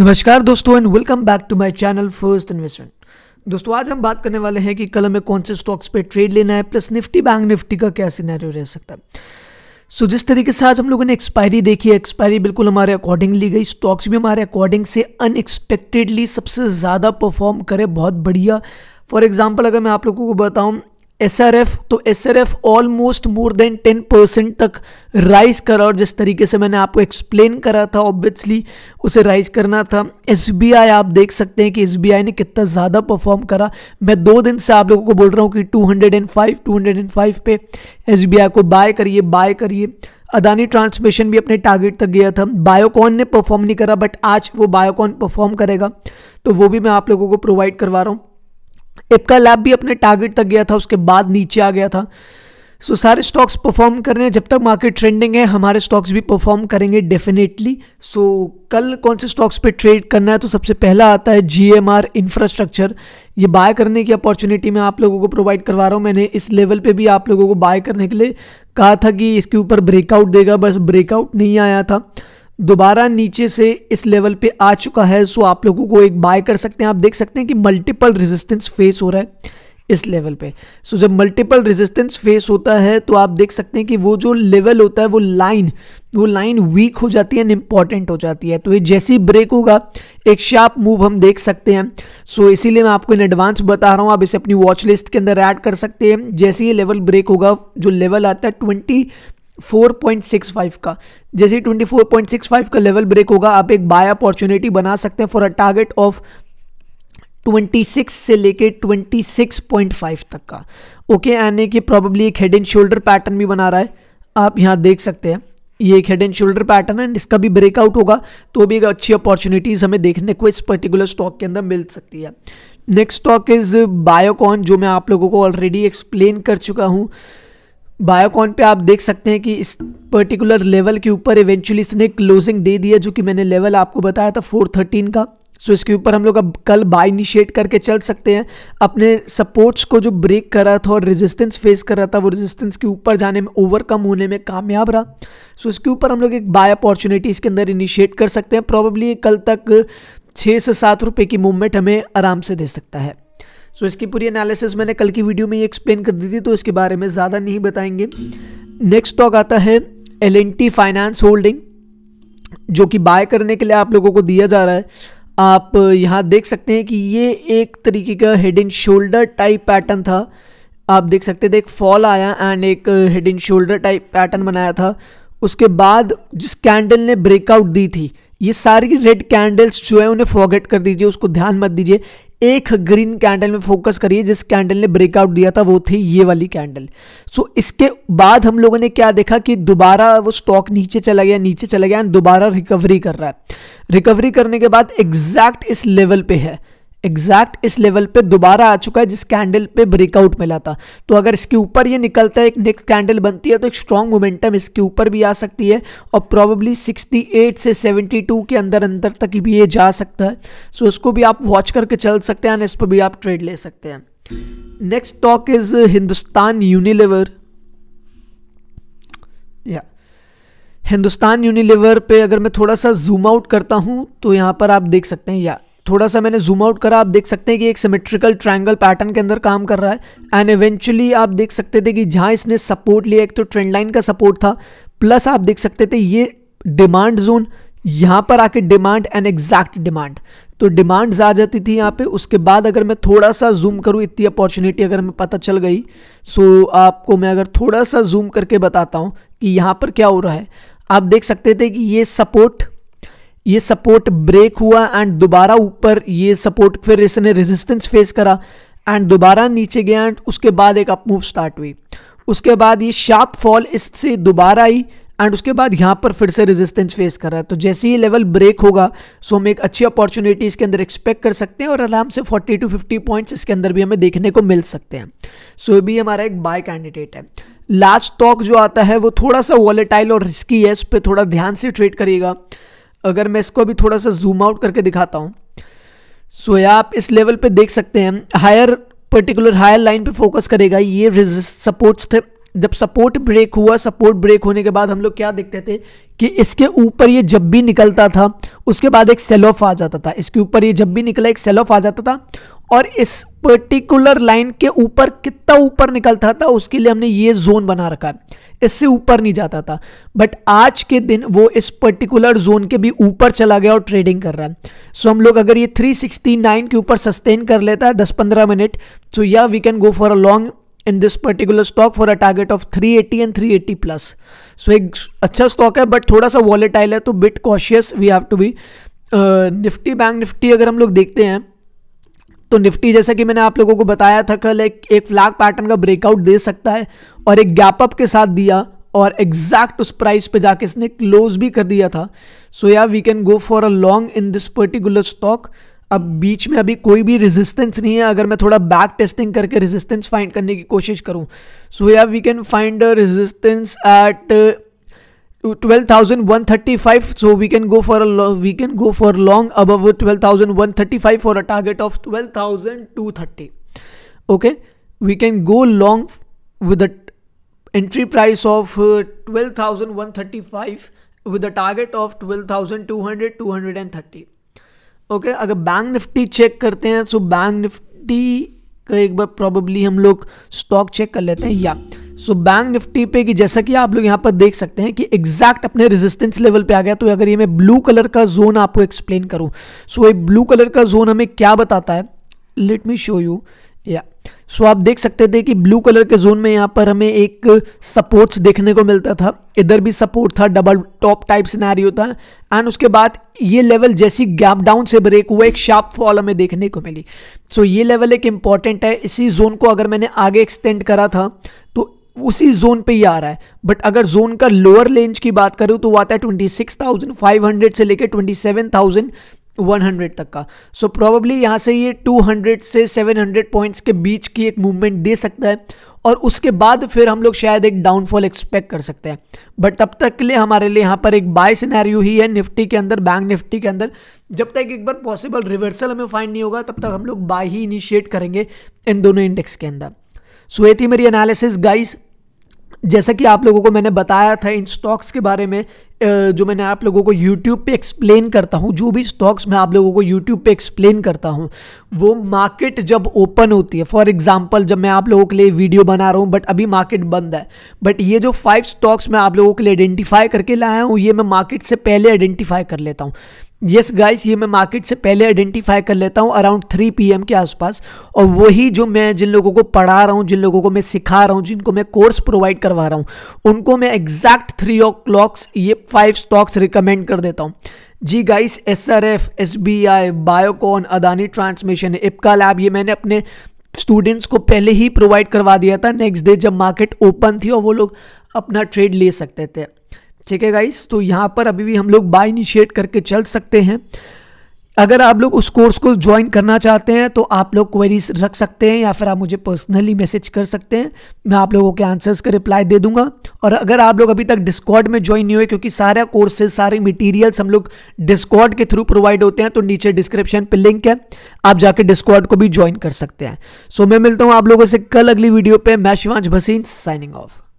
नमस्कार दोस्तों and welcome back to my channel first investment दोस्तों आज हम बात करने वाले हैं कि कल हमें कौन से स्टॉक्स पे ट्रेड लेना है प्लस निफ्टी बैंक निफ्टी का क्या सिनेरियो रह सकता है सो so, जिस तरीके से आज हम लोगों ने एक्सपायरी देखी एक्सपायरी बिल्कुल हमारे अकॉर्डिंग ली गई स्टॉक्स भी हमारे अकॉर्डिंग से अनएक्सपेक्टेडली सबसे ज़्यादा परफॉर्म करे बहुत बढ़िया फॉर एग्जाम्पल अगर मैं आप लोगों को बताऊँ एस आर एफ तो S R F almost more than ten percent तक राइज करा और जिस तरीके से मैंने आपको एक्सप्लेन करा था ऑब्वियसली उसे राइज करना था एस बी आई आप देख सकते हैं कि एस बी आई ने कितना ज़्यादा परफॉर्म करा मैं दो दिन से आप लोगों को बोल रहा हूँ कि two hundred and five two hundred and five पे एस बी आई को बाय करिए बाय करिए अदानी ट्रांसमिशन भी अपने टारगेट तक गया था बायोकॉन ने परफॉर्म नहीं करा बट आज वो बायोकॉन परफॉर्म करेगा तो वो भी मैं आप लोगों को प्रोवाइड करवा रहा हूँ एपका लैब भी अपने टारगेट तक गया था उसके बाद नीचे आ गया था सो so, सारे स्टॉक्स परफॉर्म कर रहे हैं जब तक मार्केट ट्रेंडिंग है हमारे स्टॉक्स भी परफॉर्म करेंगे डेफिनेटली सो so, कल कौन से स्टॉक्स पे ट्रेड करना है तो सबसे पहला आता है जी एम आर इंफ्रास्ट्रक्चर ये बाय करने की अपॉर्चुनिटी मैं आप लोगों को प्रोवाइड करवा रहा हूँ मैंने इस लेवल पे भी आप लोगों को बाय करने के लिए कहा था कि इसके ऊपर ब्रेकआउट देगा बस ब्रेकआउट नहीं आया था दोबारा नीचे से इस लेवल पे आ चुका है सो आप लोगों को एक बाय कर सकते हैं आप देख सकते हैं कि मल्टीपल रेजिस्टेंस फेस हो रहा है इस लेवल पे सो जब मल्टीपल रेजिस्टेंस फेस होता है तो आप देख सकते हैं कि वो जो लेवल होता है वो लाइन वो लाइन वीक हो जाती है एंड इम्पॉर्टेंट हो जाती है तो ये जैसे ही ब्रेक होगा एक शार्प मूव हम देख सकते हैं सो so, इसीलिए मैं आपको इन एडवांस बता रहा हूँ आप इसे अपनी वॉच लिस्ट के अंदर ऐड कर सकते हैं जैसे ही लेवल ब्रेक होगा जो लेवल आता है ट्वेंटी 4.65 का जैसे 24.65 का लेवल ब्रेक होगा आप एक बाय अपॉर्चुनिटी बना सकते हैं फॉर अ टारगेट ऑफ 26 से लेके 26.5 तक का ओके आने कि प्रॉब्ली एक हेड एंड शोल्डर पैटर्न भी बना रहा है आप यहाँ देख सकते हैं ये एक हेड एंड शोल्डर पैटर्न है इसका भी ब्रेकआउट होगा तो भी एक अच्छी अपॉर्चुनिटीज़ हमें देखने को इस पर्टिकुलर स्टॉक के अंदर मिल सकती है नेक्स्ट स्टॉक इज़ बायोकॉन जो मैं आप लोगों को ऑलरेडी एक्सप्लेन कर चुका हूँ बायोकॉन पे आप देख सकते हैं कि इस पर्टिकुलर लेवल के ऊपर इवेंचुअली इसने क्लोजिंग दे दिया जो कि मैंने लेवल आपको बताया था फोर थर्टीन का सो so, इसके ऊपर हम लोग अब कल बाय इनिशिएट करके चल सकते हैं अपने सपोर्ट्स को जो ब्रेक कर रहा था और रेजिस्टेंस फेस कर रहा था वो रेजिस्टेंस के ऊपर जाने में ओवरकम होने में कामयाब रहा सो so, इसके ऊपर हम लोग एक बाय अपॉर्चुनिटी इसके अंदर इनिशिएट कर सकते हैं प्रॉब्ली कल तक छः से सात रुपये की मूवमेंट हमें आराम से दे सकता है सो इसकी पूरी एनालिसिस मैंने कल की वीडियो में ही एक्सप्लेन कर दी थी तो इसके बारे में ज़्यादा नहीं बताएंगे नेक्स्ट स्टॉक आता है एल टी फाइनेंस होल्डिंग जो कि बाय करने के लिए आप लोगों को दिया जा रहा है आप यहाँ देख सकते हैं कि ये एक तरीके का head and shoulder type pattern था आप देख सकते थे एक फॉल आया एंड एक head and shoulder type pattern बनाया था उसके बाद जिस कैंडल ने ब्रेकआउट दी थी ये सारी रेड कैंडल्स जो है उन्हें फॉगेट कर दीजिए उसको ध्यान मत दीजिए एक ग्रीन कैंडल में फोकस करिए जिस कैंडल ने ब्रेकआउट दिया था वो थी ये वाली कैंडल सो so, इसके बाद हम लोगों ने क्या देखा कि दोबारा वो स्टॉक नीचे चला गया नीचे चला गया दोबारा रिकवरी कर रहा है रिकवरी करने के बाद एग्जैक्ट इस लेवल पे है एग्जैक्ट इस लेवल पे दोबारा आ चुका है जिस कैंडल पे ब्रेकआउट मिला था तो अगर इसके ऊपर ये निकलता है एक नेक्स्ट कैंडल बनती है तो एक स्ट्रॉन्ग मोमेंटम इसके ऊपर भी आ सकती है और प्रॉबेबली 68 से 72 के अंदर अंदर तक भी ये जा सकता है सो इसको भी आप वॉच करके चल सकते हैं इस पर भी आप ट्रेड ले सकते हैं next talk is Hindustan Unilever या हिंदुस्तान यूनिलीवर पे अगर मैं थोड़ा सा जूम आउट करता हूँ तो यहाँ पर आप देख सकते हैं या थोड़ा सा मैंने जूम आउट करा आप देख सकते हैं कि एक सिमेट्रिकल ट्रायंगल पैटर्न के अंदर काम कर रहा है एंड इवेंचुअली आप देख सकते थे कि जहाँ इसने सपोर्ट लिया एक तो ट्रेंड लाइन का सपोर्ट था प्लस आप देख सकते थे ये डिमांड जोन यहाँ पर आके डिमांड एंड एग्जैक्ट डिमांड तो डिमांड आ जाती थी यहाँ पे उसके बाद अगर मैं थोड़ा सा जूम करूँ इतनी अपॉर्चुनिटी अगर मैं पता चल गई सो आपको मैं अगर थोड़ा सा जूम करके बताता हूँ कि यहाँ पर क्या हो रहा है आप देख सकते थे कि ये सपोर्ट ये सपोर्ट ब्रेक हुआ एंड दोबारा ऊपर ये सपोर्ट फिर इसने रेजिस्टेंस फेस करा एंड दोबारा नीचे गया एंड उसके बाद एक अप मूव स्टार्ट हुई उसके बाद ये शार्प फॉल इससे दोबारा आई एंड उसके बाद यहाँ पर फिर से रेजिस्टेंस फेस कर रहा है तो जैसे ही लेवल ब्रेक होगा सो हम एक अच्छी अपॉर्चुनिटी इसके अंदर एक्सपेक्ट कर सकते हैं और आराम से 40 टू 50 पॉइंट्स इसके अंदर भी हमें देखने को मिल सकते हैं सो so, भी हमारा एक बाय कैंडिडेट है लास्ट स्टॉक जो आता है वो थोड़ा सा वॉलेटाइल और रिस्की है उस पर थोड़ा ध्यान से ट्रेड करिएगा अगर मैं इसको अभी थोड़ा सा जूम आउट करके दिखाता हूँ सो so, आप इस लेवल पे देख सकते हैं हायर पर्टिकुलर हायर लाइन पे फोकस करेगा ये सपोर्ट्स थे जब सपोर्ट ब्रेक हुआ सपोर्ट ब्रेक होने के बाद हम लोग क्या देखते थे कि इसके ऊपर ये जब भी निकलता था उसके बाद एक सेल ऑफ आ जाता था इसके ऊपर ये जब भी निकला एक सेल ऑफ आ जाता था और इस पर्टिकुलर लाइन के ऊपर कितना ऊपर निकलता था उसके लिए हमने ये जोन बना रखा है इससे ऊपर नहीं जाता था बट आज के दिन वो इस पर्टिकुलर जोन के भी ऊपर चला गया और ट्रेडिंग कर रहा है सो so, हम लोग अगर ये 369 के ऊपर सस्टेन कर लेता है 10-15 minute so yeah we can go for a long in this particular stock for a target of 380 and eighty plus so एक अच्छा स्टॉक है बट थोड़ा सा वॉलेटाइल है तो bit cautious we have to be Nifty bank Nifty अगर हम लोग देखते हैं तो निफ्टी जैसा कि मैंने आप लोगों को बताया था कल एक एक फ्लैग पैटर्न का ब्रेकआउट दे सकता है और एक गैप अप के साथ दिया और एग्जैक्ट उस प्राइस पे जाके इसने क्लोज भी कर दिया था so yeah we can go for a long in this particular stock अब बीच में अभी कोई भी रेजिस्टेंस नहीं है अगर मैं थोड़ा बैक टेस्टिंग करके रेजिस्टेंस फाइंड करने की कोशिश करूं so yeah we can find resistance at 12,135 so we can go for a we can go for long above 12,135 for a target of 12,230 okay we can go long with the entry price of uh, 12,135 with a target of 12,200 230 okay okay, अगर bank Nifty check करते हैं so bank Nifty तो एक बार probably हम लोग stock check कर लेते हैं या सो बैंक निफ्टी पे कि जैसा कि आप लोग यहाँ पर देख सकते हैं कि एग्जैक्ट अपने रेजिस्टेंस लेवल पे आ गया तो अगर ये मैं ब्लू कलर का जोन आपको एक्सप्लेन करूँ सो so, ये ब्लू कलर का जोन हमें क्या बताता है लेट मी शो यू या सो आप देख सकते थे कि ब्लू कलर के जोन में यहाँ पर हमें एक सपोर्ट्स देखने को मिलता था इधर भी सपोर्ट था डबल टॉप टाइप होता था एंड उसके बाद ये लेवल जैसी गैप डाउन से ब्रेक हुआ एक शार्प फॉल हमें देखने को मिली सो ये लेवल एक इंपॉर्टेंट है इसी जोन को अगर मैंने आगे एक्सटेंड करा था तो उसी जोन पे ही आ रहा है बट अगर जोन का लोअर रेंज की बात करूँ तो वो आता है twenty six thousand five hundred से लेकर ट्वेंटी सेवन थाउजेंड 100 तक का सो so, प्रोबेबली यहाँ से ये 200 से 700 पॉइंट्स के बीच की एक मूवमेंट दे सकता है और उसके बाद फिर हम लोग शायद एक डाउनफॉल एक्सपेक्ट कर सकते हैं बट तब तक के लिए हमारे लिए यहाँ पर एक बाय सिनेरियो ही है निफ्टी के अंदर बैंक निफ्टी के अंदर जब तक एक बार पॉसिबल रिवर्सल हमें फाइंड नहीं होगा तब तक हम लोग बाय ही इनिशिएट करेंगे इन दोनों इंडेक्स के अंदर सो ये थी मेरी एनालिसिस गाइस जैसा कि आप लोगों को मैंने बताया था इन स्टॉक्स के बारे में जो मैंने आप लोगों को यूट्यूब पे एक्सप्लेन करता हूँ जो भी स्टॉक्स मैं आप लोगों को यूट्यूब पे एक्सप्लेन करता हूँ वो मार्केट जब ओपन होती है फॉर एग्जाम्पल जब मैं आप लोगों के लिए वीडियो बना रहा हूँ बट अभी मार्केट बंद है बट ये जो फाइव स्टॉक्स मैं आप लोगों के लिए आइडेंटिफाई करके लाया हूँ ये मैं मार्केट से पहले आइडेंटिफाई कर लेता हूँ यस yes गाइस ये मैं मार्केट से पहले आइडेंटिफाई कर लेता हूँ अराउंड थ्री पीएम के आसपास और वही जो मैं जिन लोगों को पढ़ा रहा हूँ जिन लोगों को मैं सिखा रहा हूँ जिनको मैं कोर्स प्रोवाइड करवा रहा हूँ उनको मैं एग्जैक्ट थ्री ओ क्लॉक्स ये फाइव स्टॉक्स रिकमेंड कर देता हूँ जी guys S R F S B I Biocon Adani transmission Ipca lab ये मैंने अपने स्टूडेंट्स को पहले ही प्रोवाइड करवा दिया था नेक्स्ट डे जब मार्केट ओपन थी और वो लोग अपना ट्रेड ले सकते थे ठीक है गाइस तो यहाँ पर अभी भी हम लोग बाय इनिशिएट करके चल सकते हैं अगर आप लोग उस कोर्स को ज्वाइन करना चाहते हैं तो आप लोग क्वेरीज रख सकते हैं या फिर आप मुझे पर्सनली मैसेज कर सकते हैं मैं आप लोगों के आंसर्स का रिप्लाई दे दूंगा और अगर आप लोग अभी तक डिस्कॉर्ड में ज्वाइन नहीं हुए क्योंकि सारे कोर्सेज सारे मटेरियल्स हम लोग डिस्कॉर्ड के थ्रू प्रोवाइड होते हैं तो नीचे डिस्क्रिप्शन पर लिंक है आप जाकर डिस्कॉर्ड को भी ज्वाइन कर सकते हैं सो मैं मिलता हूँ आप लोगों से कल अगली वीडियो पर मैं शिवांश भसीन साइनिंग ऑफ